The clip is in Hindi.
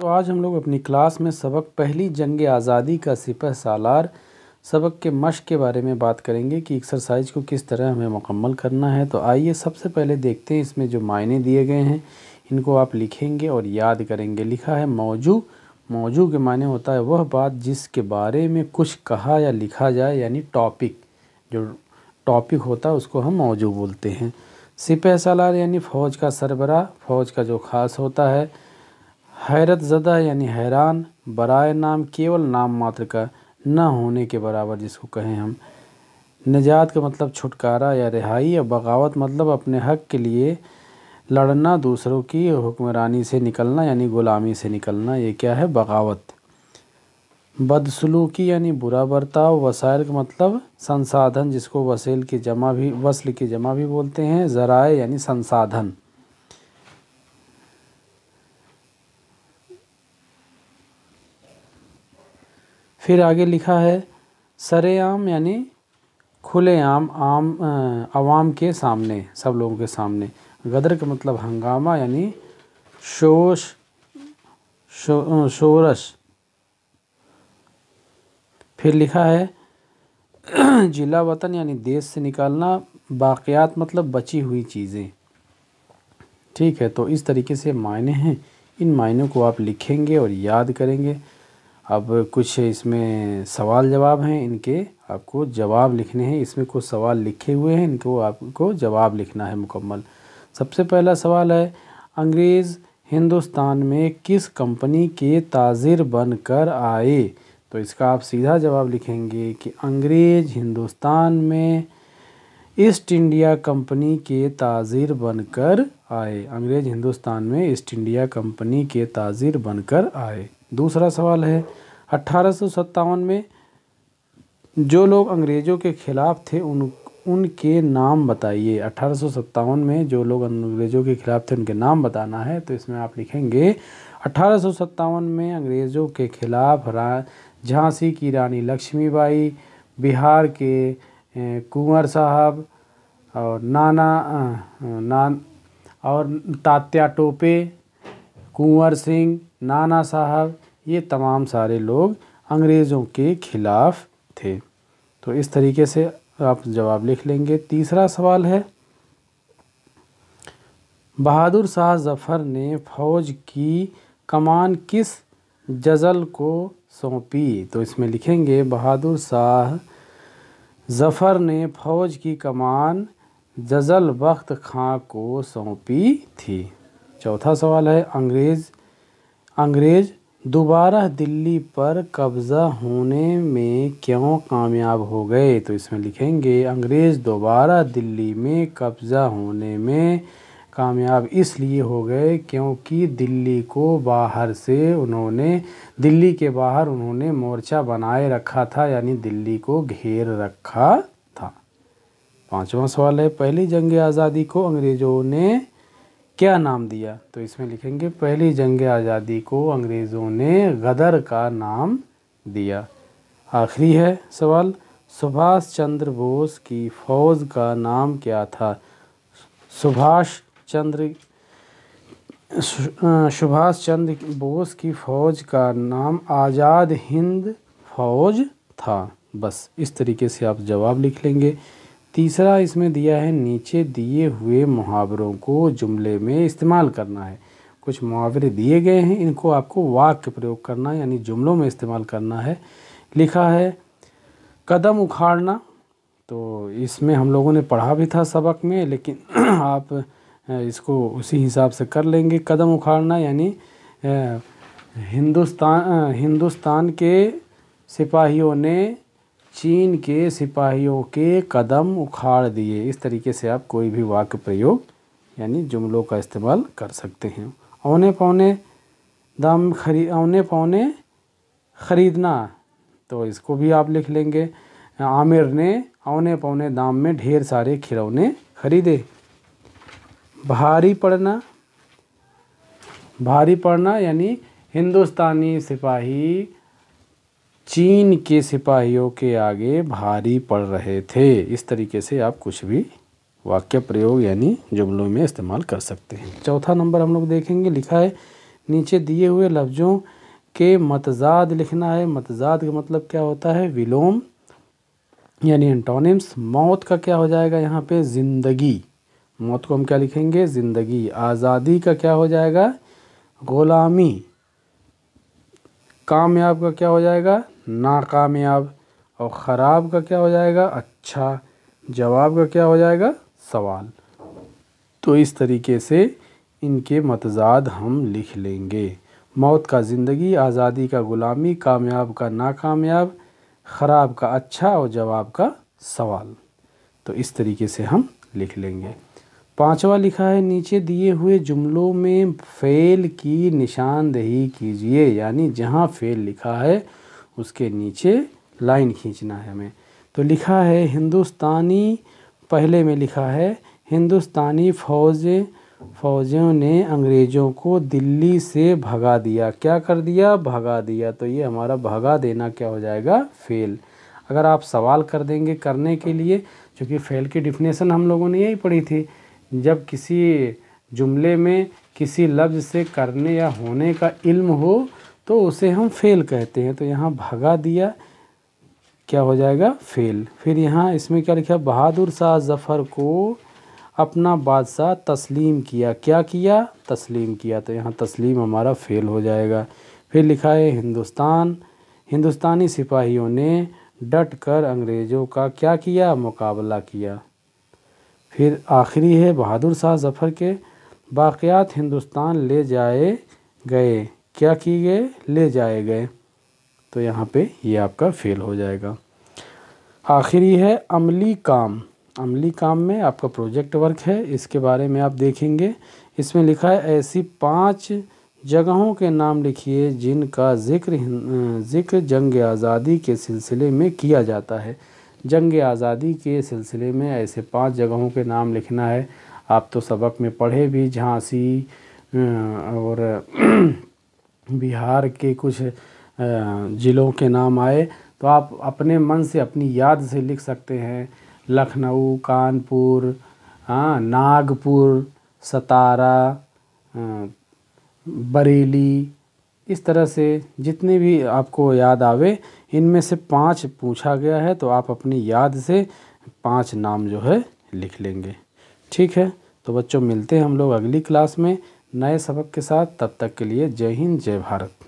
तो आज हम लोग अपनी क्लास में सबक पहली जंग आज़ादी का सिपह सालार सबक के मश के बारे में बात करेंगे कि एक्सरसाइज को किस तरह हमें मुकम्मल करना है तो आइए सबसे पहले देखते हैं इसमें जो मायने दिए गए हैं इनको आप लिखेंगे और याद करेंगे लिखा है मौजू मौजू के मायने होता है वह बात जिसके बारे में कुछ कहा या लिखा जाए यानी टॉपिक जो टॉपिक होता है उसको हम मौजू बोलते हैं सिपह सालार यानी फ़ौज का सरबरा फ़ौज का जो ख़ास होता है हैरत ज़दा यानी हैरान बराए नाम केवल नाम मात्र का न होने के बराबर जिसको कहें हम निजात का मतलब छुटकारा या रिहाई या बगावत मतलब अपने हक के लिए लड़ना दूसरों की हुक्मरानी से निकलना यानी ग़ुलामी से निकलना ये क्या है बगावत बदसलूकी यानी बुरा बर्ताव वसाइल का मतलब संसाधन जिसको वसील की जमा भी वसल की जमा भी बोलते हैं ज़राए यानी संसाधन फिर आगे लिखा है सरेआम यानी खुलेआम आम आवाम के सामने सब लोगों के सामने गदर का मतलब हंगामा यानी शोश शो, शोरश फिर लिखा है जिला वतन यानी देश से निकालना बाक़ियात मतलब बची हुई चीज़ें ठीक है तो इस तरीके से मायने हैं इन मायनों को आप लिखेंगे और याद करेंगे अब कुछ इसमें सवाल जवाब हैं इनके आपको जवाब लिखने हैं इसमें कुछ सवाल लिखे हुए हैं इनको आपको जवाब लिखना है मुकम्मल सबसे पहला सवाल है अंग्रेज़ हिंदुस्तान में किस कंपनी के ताजिर बनकर आए तो इसका आप सीधा जवाब लिखेंगे कि अंग्रेज़ हिंदुस्तान में ईस्ट इंडिया कंपनी के ताजिर बनकर आए अंग्रेज़ हिंदुस्तान में ईस्ट इंडिया कंपनी के ताजिर बनकर आए दूसरा सवाल है अट्ठारह में जो लोग अंग्रेज़ों के ख़िलाफ़ थे उन उनके नाम बताइए अठारह में जो लोग अंग्रेज़ों के ख़िलाफ़ थे उनके नाम बताना है तो इसमें आप लिखेंगे अठारह में अंग्रेज़ों के ख़िलाफ़ झांसी की रानी लक्ष्मीबाई बिहार के कुंवर साहब और नाना नान और तात्या टोपे कुंवर सिंह नाना साहब ये तमाम सारे लोग अंग्रेज़ों के खिलाफ थे तो इस तरीके से आप जवाब लिख लेंगे तीसरा सवाल है बहादुर शाह जफ़र ने फौज की कमान किस जजल को सौंपी तो इसमें लिखेंगे बहादुर शाह जफ़र ने फौज की कमान जजल बख्त खां को सौंपी थी चौथा सवाल है अंग्रेज़ अंग्रेज़ दोबारा दिल्ली पर कब्ज़ा होने में क्यों कामयाब हो गए तो इसमें लिखेंगे अंग्रेज़ दोबारा दिल्ली में कब्ज़ा होने में कामयाब इसलिए हो गए क्योंकि दिल्ली को बाहर से उन्होंने दिल्ली के बाहर उन्होंने मोर्चा बनाए रखा था यानी दिल्ली को घेर रखा था पांचवा सवाल है पहली जंग आज़ादी को अंग्रेज़ों ने क्या नाम दिया तो इसमें लिखेंगे पहली जंग आज़ादी को अंग्रेज़ों ने गदर का नाम दिया आखिरी है सवाल सुभाष चंद्र बोस की फ़ौज का नाम क्या था सुभाष चंद्र सुभाष चंद्र बोस की फ़ौज का नाम आज़ाद हिंद फौज था बस इस तरीके से आप जवाब लिख लेंगे तीसरा इसमें दिया है नीचे दिए हुए मुहावरों को जुमले में इस्तेमाल करना है कुछ मुहावरे दिए गए हैं इनको आपको वाक्य प्रयोग करना यानी जुमलों में इस्तेमाल करना है लिखा है कदम उखाड़ना तो इसमें हम लोगों ने पढ़ा भी था सबक में लेकिन आप इसको उसी हिसाब से कर लेंगे कदम उखाड़ना यानी हिंदुस्तान हिंदुस्तान के सिपाहियों ने चीन के सिपाहियों के कदम उखाड़ दिए इस तरीके से आप कोई भी वाक्य प्रयोग यानी जुमलों का इस्तेमाल कर सकते हैं औने पौने दाम खरी औने पौने ख़रीदना तो इसको भी आप लिख लेंगे आमिर ने औने पौने दाम में ढेर सारे खिलौने खरीदे भारी पड़ना भारी पड़ना यानी हिंदुस्तानी सिपाही चीन के सिपाहियों के आगे भारी पड़ रहे थे इस तरीके से आप कुछ भी वाक्य प्रयोग यानी जुमलों में इस्तेमाल कर सकते हैं चौथा नंबर हम लोग देखेंगे लिखा है नीचे दिए हुए लफ्ज़ों के मतजाद लिखना है मतजाद का मतलब क्या होता है विलोम यानी एंटोनिम्स मौत का क्या हो जाएगा यहाँ पे ज़िंदगी मौत को हम क्या लिखेंगे ज़िंदगी आज़ादी का क्या हो जाएगा ग़ुलामी कामयाब का क्या हो जाएगा नाकामयाब और ख़राब का क्या हो जाएगा अच्छा जवाब का क्या हो जाएगा सवाल तो इस तरीके से इनके मतजाद हम लिख लेंगे मौत का ज़िंदगी आज़ादी का ग़ुलामी कामयाब का नाकामयाब ख़राब का अच्छा और जवाब का सवाल तो इस तरीके से हम लिख लेंगे पांचवा लिखा है नीचे दिए हुए जुमलों में फेल की निशानदेही कीजिए यानी जहाँ फेल लिखा है उसके नीचे लाइन खींचना है हमें तो लिखा है हिंदुस्तानी पहले में लिखा है हिंदुस्तानी फौज फौजियों ने अंग्रेज़ों को दिल्ली से भगा दिया क्या कर दिया भगा दिया तो ये हमारा भगा देना क्या हो जाएगा फेल अगर आप सवाल कर देंगे करने के लिए क्योंकि फेल की डिफिनेशन हम लोगों ने यही पढ़ी थी जब किसी जुमले में किसी लफ्ज़ से करने या होने का इल्म हो तो उसे हम फेल कहते हैं तो यहाँ भगा दिया क्या हो जाएगा फेल फिर यहाँ इसमें क्या लिखा बहादुर शाह जफ़र को अपना बादशाह तस्लीम किया क्या किया तस्लीम किया तो यहाँ तस्लीम हमारा फेल हो जाएगा फिर लिखा है हिंदुस्तान हिंदुस्तानी सिपाहियों ने डट कर अंग्रेज़ों का क्या किया मुकाबला किया फिर आखिरी है बहादुर शाह जफ़र के बाक़ियात हिंदुस्तान ले जाए गए क्या किए गए ले जाए गए तो यहाँ पे ये आपका फेल हो जाएगा आखिरी है अमली काम अमली काम में आपका प्रोजेक्ट वर्क है इसके बारे में आप देखेंगे इसमें लिखा है ऐसी पांच जगहों के नाम लिखिए जिनका जिक्र जिक्र जंग आज़ादी के सिलसिले में किया जाता है जंग आज़ादी के सिलसिले में ऐसे पांच जगहों के नाम लिखना है आप तो सबक में पढ़े भी झांसी और बिहार के कुछ ज़िलों के नाम आए तो आप अपने मन से अपनी याद से लिख सकते हैं लखनऊ कानपुर नागपुर सतारा बरेली इस तरह से जितने भी आपको याद आवे इनमें से पांच पूछा गया है तो आप अपनी याद से पांच नाम जो है लिख लेंगे ठीक है तो बच्चों मिलते हैं हम लोग अगली क्लास में नए सबक के साथ तब तक के लिए जय हिंद जय भारत